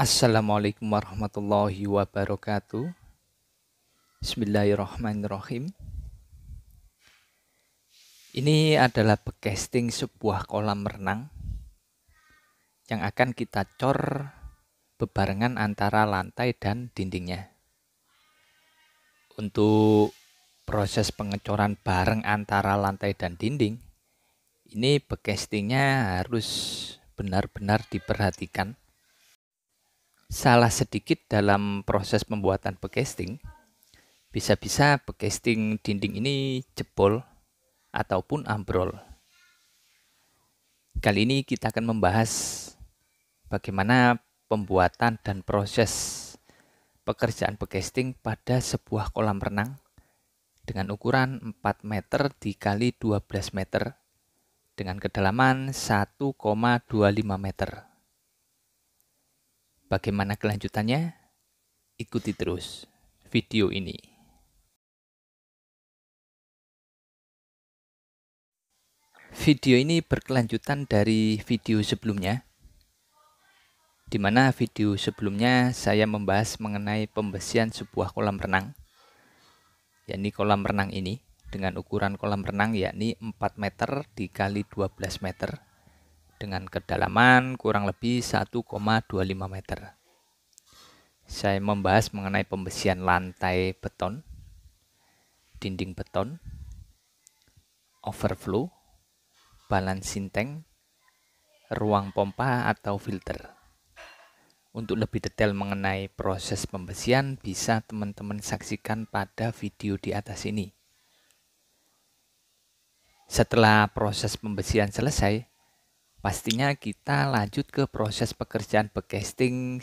Assalamualaikum warahmatullahi wabarakatuh. Bismillahirrahmanirrahim. Ini adalah bekasting sebuah kolam renang yang akan kita cor bebarengan antara lantai dan dindingnya. Untuk proses pengecoran bareng antara lantai dan dinding, ini bekastingnya harus benar-benar diperhatikan salah sedikit dalam proses pembuatan pekesting, bisa-bisa pecasting dinding ini jebol ataupun ambrol. Kali ini kita akan membahas bagaimana pembuatan dan proses pekerjaan pecasting pada sebuah kolam renang dengan ukuran 4 meter dikali 12 meter dengan kedalaman 1,25 meter. Bagaimana kelanjutannya? Ikuti terus video ini. Video ini berkelanjutan dari video sebelumnya, di mana video sebelumnya saya membahas mengenai pembesian sebuah kolam renang, yakni kolam renang ini dengan ukuran kolam renang yakni 4 meter dikali 12 meter dengan kedalaman kurang lebih 1,25 meter. Saya membahas mengenai pembesian lantai beton, dinding beton, overflow, balancing tank, ruang pompa atau filter. Untuk lebih detail mengenai proses pembesian bisa teman-teman saksikan pada video di atas ini. Setelah proses pembesian selesai, pastinya kita lanjut ke proses pekerjaan backcasting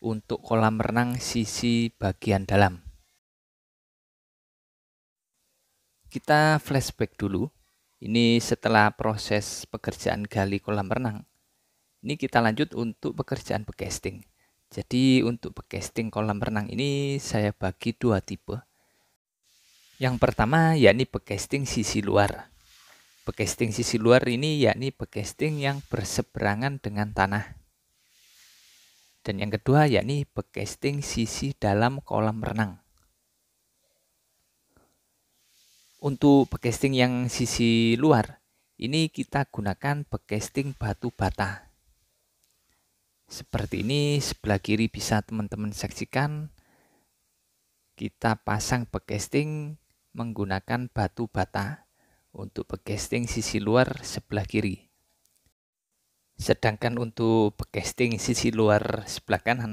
untuk kolam renang sisi bagian dalam. Kita flashback dulu. Ini setelah proses pekerjaan gali kolam renang. Ini kita lanjut untuk pekerjaan backcasting. Jadi untuk backcasting kolam renang ini saya bagi dua tipe. Yang pertama yakni backcasting sisi luar. Pekesting sisi luar ini yakni pekesting yang berseberangan dengan tanah. Dan yang kedua yakni pekesting sisi dalam kolam renang. Untuk pekesting yang sisi luar, ini kita gunakan pekesting batu bata. Seperti ini sebelah kiri bisa teman-teman saksikan. Kita pasang pekesting menggunakan batu bata untuk pekesting sisi luar sebelah kiri. Sedangkan untuk pekesting sisi luar sebelah kanan,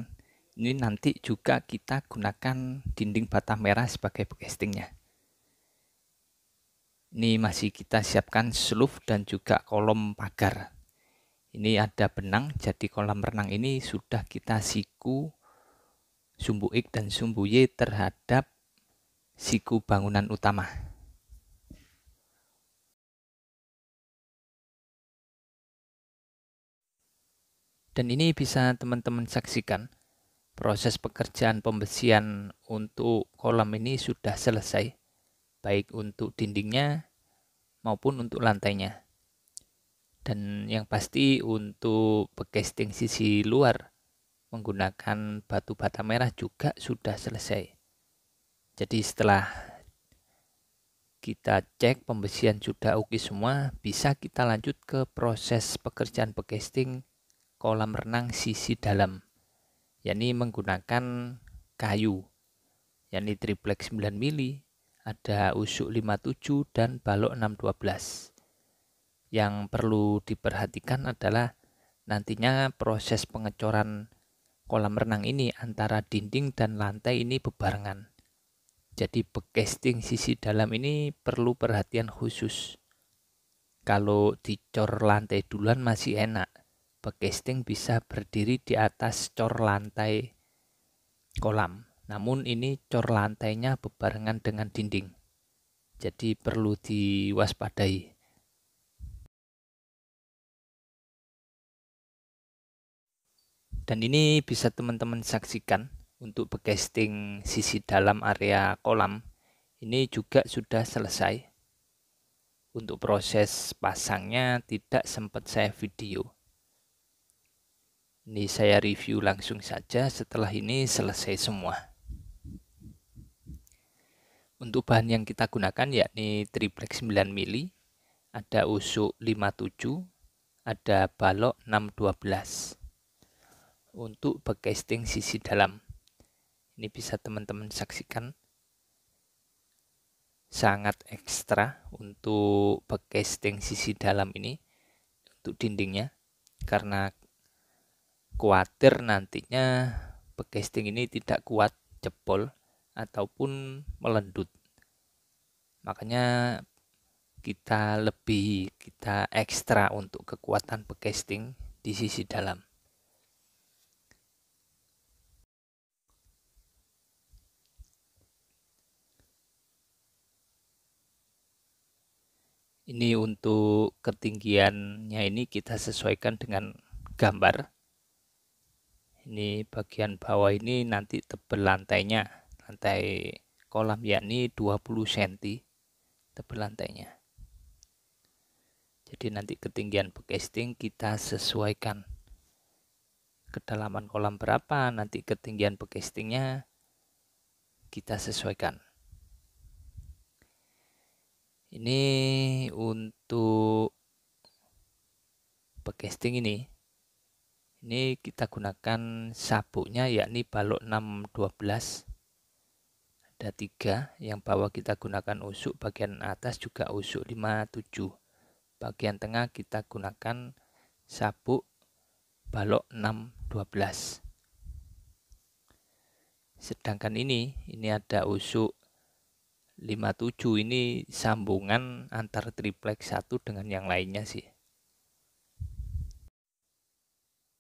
ini nanti juga kita gunakan dinding bata merah sebagai pekestingnya. Ini masih kita siapkan sluf dan juga kolom pagar. Ini ada benang, jadi kolam renang ini sudah kita siku sumbu X dan sumbu Y terhadap siku bangunan utama. Dan ini bisa teman-teman saksikan. Proses pekerjaan pembersihan untuk kolam ini sudah selesai, baik untuk dindingnya maupun untuk lantainya. Dan yang pasti untuk pekesting sisi luar menggunakan batu bata merah juga sudah selesai. Jadi setelah kita cek pembersihan sudah oke semua, bisa kita lanjut ke proses pekerjaan pekesting kolam renang sisi dalam yakni menggunakan kayu yakni triplek 9 mili ada usuk 57 dan balok 612 yang perlu diperhatikan adalah nantinya proses pengecoran kolam renang ini antara dinding dan lantai ini bebarengan. Jadi becasting sisi dalam ini perlu perhatian khusus. Kalau dicor lantai duluan masih enak, Bekesting bisa berdiri di atas cor lantai kolam. Namun ini cor lantainya bebarengan dengan dinding. Jadi perlu diwaspadai. Dan ini bisa teman-teman saksikan untuk bekesting sisi dalam area kolam. Ini juga sudah selesai. Untuk proses pasangnya tidak sempat saya video. Ini saya review langsung saja setelah ini selesai semua. Untuk bahan yang kita gunakan yakni triplex 9 mili, ada usuk 57, ada balok 612. Untuk backcasting sisi dalam. Ini bisa teman-teman saksikan sangat ekstra untuk backcasting sisi dalam ini untuk dindingnya karena khawatir nantinya backcasting ini tidak kuat jebol ataupun melendut. Makanya kita lebih kita ekstra untuk kekuatan backcasting di sisi dalam. Ini untuk ketinggiannya ini kita sesuaikan dengan gambar ini bagian bawah ini nanti tebel lantainya lantai kolam yakni 20 cm tebel lantainya jadi nanti ketinggian bekesting kita sesuaikan kedalaman kolam berapa nanti ketinggian bekestingnya kita sesuaikan ini untuk backcasting ini ini kita gunakan sabuknya yakni balok 612 ada tiga yang bawah kita gunakan usuk bagian atas juga usuk 57 bagian tengah kita gunakan sabuk balok 612 sedangkan ini ini ada usuk 57 ini sambungan antar triplek satu dengan yang lainnya sih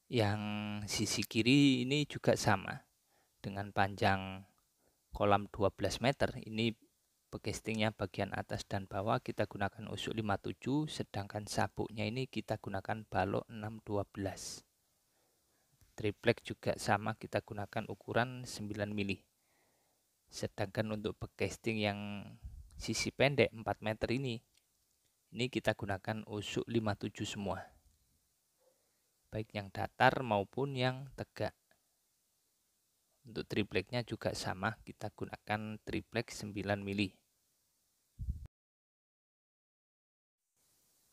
Yang sisi kiri ini juga sama dengan panjang kolam 12 meter. Ini pekestingnya bagian atas dan bawah kita gunakan usuk 57 sedangkan sabuknya ini kita gunakan balok 612 triplek juga sama kita gunakan ukuran 9 mili sedangkan untuk pekesting yang sisi pendek 4 meter ini ini kita gunakan usuk 57 semua baik yang datar maupun yang tegak. Untuk tripleknya juga sama, kita gunakan triplek 9 mili.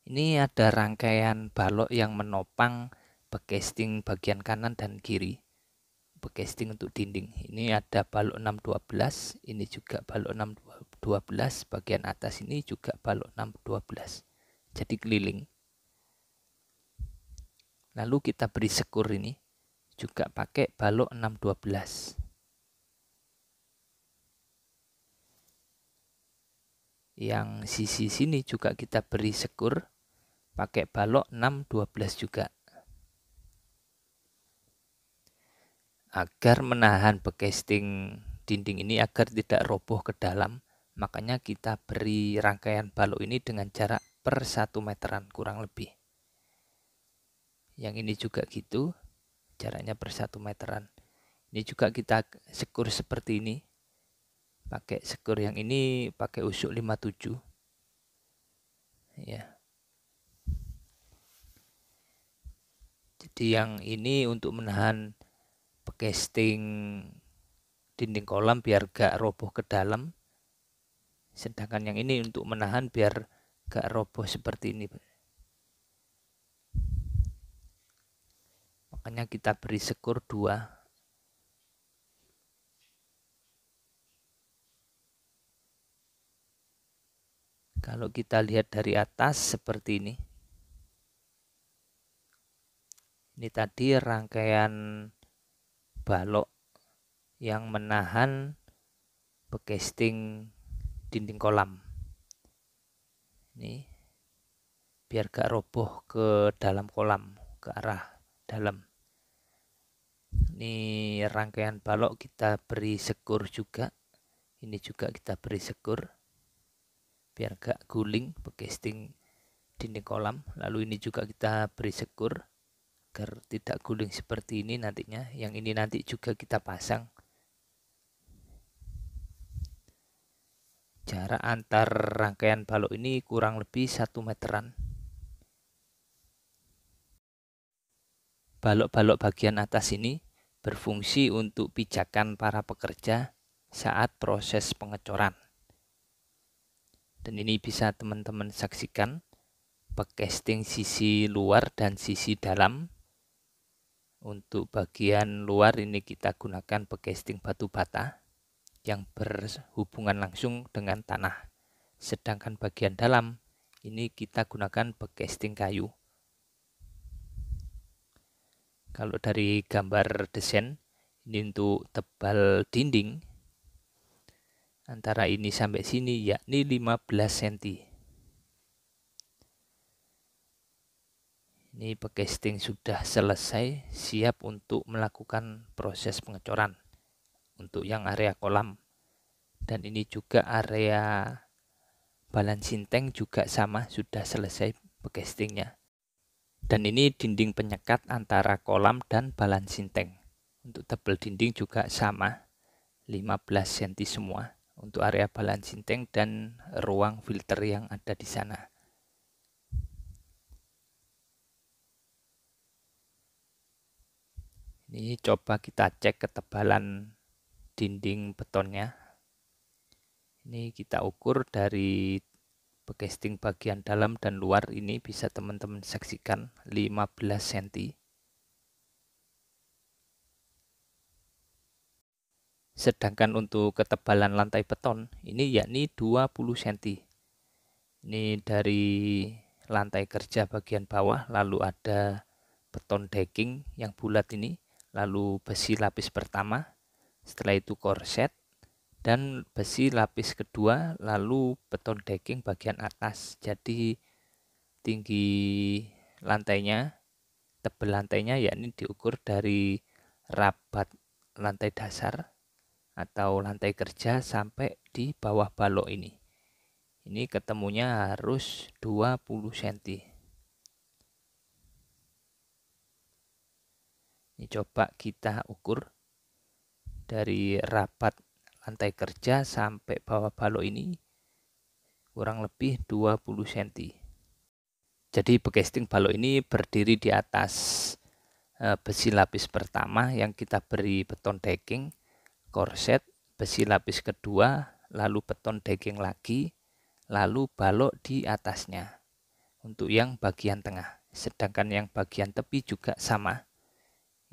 Ini ada rangkaian balok yang menopang backcasting bagian kanan dan kiri. Backcasting untuk dinding. Ini ada balok 612, ini juga balok 612, bagian atas ini juga balok 612. Jadi keliling. Lalu kita beri sekur ini juga pakai balok 612. Yang sisi sini juga kita beri sekur pakai balok 612 juga. Agar menahan bekesting dinding ini agar tidak roboh ke dalam, makanya kita beri rangkaian balok ini dengan jarak per 1 meteran kurang lebih yang ini juga gitu jaraknya per 1 meteran ini juga kita sekur seperti ini pakai sekur yang ini pakai usuk 57 ya jadi yang ini untuk menahan pekesting dinding kolam biar gak roboh ke dalam sedangkan yang ini untuk menahan biar gak roboh seperti ini makanya kita beri skor dua. kalau kita lihat dari atas seperti ini ini tadi rangkaian balok yang menahan pekesting dinding kolam ini biar gak roboh ke dalam kolam ke arah dalam ini rangkaian balok kita beri sekur juga ini juga kita beri sekur biar gak guling pegesting dinding kolam lalu ini juga kita beri sekur agar tidak guling seperti ini nantinya yang ini nanti juga kita pasang jarak antar rangkaian balok ini kurang lebih satu meteran balok-balok bagian atas ini berfungsi untuk pijakan para pekerja saat proses pengecoran. Dan ini bisa teman-teman saksikan pekesting sisi luar dan sisi dalam. Untuk bagian luar ini kita gunakan pekesting batu bata yang berhubungan langsung dengan tanah. Sedangkan bagian dalam ini kita gunakan pekesting kayu. Kalau dari gambar desain, ini untuk tebal dinding antara ini sampai sini yakni 15 cm. Ini pekesting sudah selesai, siap untuk melakukan proses pengecoran untuk yang area kolam. Dan ini juga area balancing tank juga sama, sudah selesai pekestingnya. Dan ini dinding penyekat antara kolam dan balan sinteng. Untuk tebel dinding juga sama, 15 cm semua untuk area balan sinteng dan ruang filter yang ada di sana. Ini coba kita cek ketebalan dinding betonnya. Ini kita ukur dari casting bagian dalam dan luar ini bisa teman-teman saksikan 15 cm. Sedangkan untuk ketebalan lantai beton ini yakni 20 cm. Ini dari lantai kerja bagian bawah lalu ada beton decking yang bulat ini, lalu besi lapis pertama, setelah itu korset, dan besi lapis kedua lalu beton decking bagian atas jadi tinggi lantainya tebel lantainya yakni diukur dari rapat lantai dasar atau lantai kerja sampai di bawah balok ini ini ketemunya harus 20 cm Ini coba kita ukur dari rapat lantai kerja sampai bawah balok ini kurang lebih 20 cm. Jadi pekesting balok ini berdiri di atas eh, besi lapis pertama yang kita beri beton decking, korset, besi lapis kedua, lalu beton decking lagi, lalu balok di atasnya untuk yang bagian tengah. Sedangkan yang bagian tepi juga sama.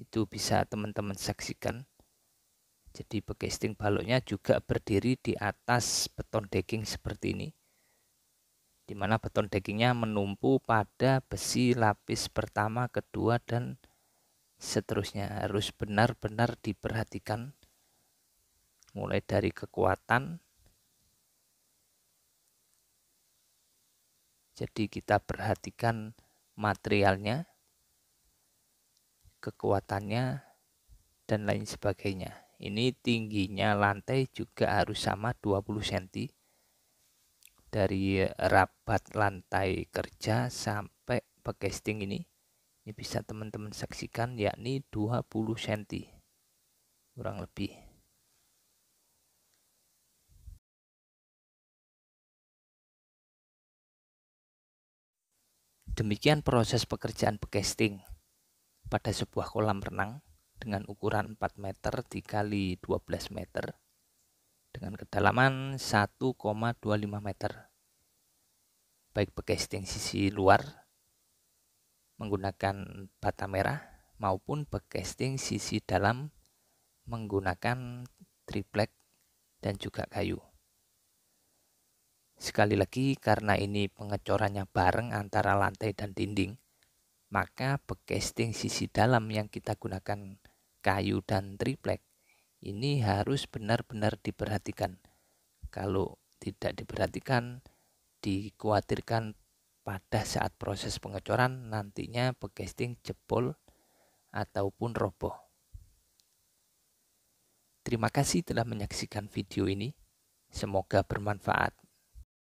Itu bisa teman-teman saksikan. Jadi pekesting baloknya juga berdiri di atas beton decking seperti ini. Di mana beton deckingnya menumpu pada besi lapis pertama, kedua, dan seterusnya. Harus benar-benar diperhatikan mulai dari kekuatan. Jadi kita perhatikan materialnya, kekuatannya, dan lain sebagainya ini tingginya lantai juga harus sama 20 cm dari rabat lantai kerja sampai pegesting ini ini bisa teman-teman saksikan yakni 20 cm kurang lebih demikian proses pekerjaan pegesting pada sebuah kolam renang dengan ukuran 4 meter dikali 12 meter dengan kedalaman 1,25 meter baik backing sisi luar menggunakan bata merah maupun backing sisi dalam menggunakan triplek dan juga kayu sekali lagi karena ini pengecorannya bareng antara lantai dan dinding maka backing sisi dalam yang kita gunakan kayu dan triplek ini harus benar-benar diperhatikan. Kalau tidak diperhatikan, dikhawatirkan pada saat proses pengecoran nantinya pegasing jebol ataupun roboh. Terima kasih telah menyaksikan video ini. Semoga bermanfaat.